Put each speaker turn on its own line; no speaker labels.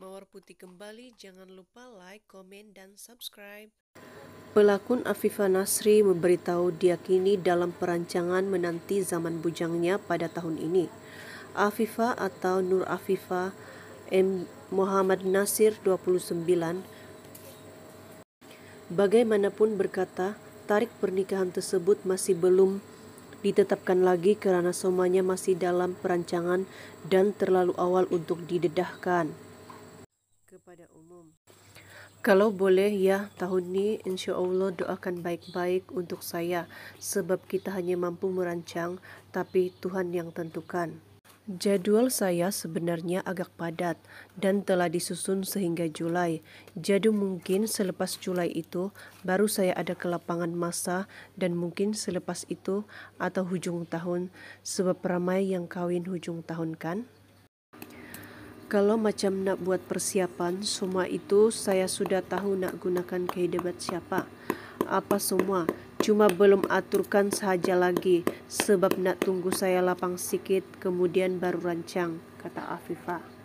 Mawar Putih kembali, jangan lupa like, komen, dan subscribe. Pelakon Afifa Nasri memberitahu dia kini dalam perancangan menanti zaman bujangnya pada tahun ini. Afifa atau Nur Afifa M. Muhammad Nasir 29 bagaimanapun berkata tarik pernikahan tersebut masih belum ditetapkan lagi karena somanya masih dalam perancangan dan terlalu awal untuk didedahkan pada umum. Kalau boleh ya, tahun ini, insya Allah doakan baik-baik untuk saya sebab kita hanya mampu merancang tapi Tuhan yang tentukan. Jadwal saya sebenarnya agak padat dan telah disusun sehingga Julai. Jadi mungkin selepas Julai itu baru saya ada ke lapangan masa dan mungkin selepas itu atau hujung tahun sebab ramai yang kawin hujung tahun kan? Kalau macam nak buat persiapan, semua itu saya sudah tahu nak gunakan kehidupan siapa. Apa semua, cuma belum aturkan saja lagi sebab nak tunggu saya lapang sikit kemudian baru rancang, kata Afifah.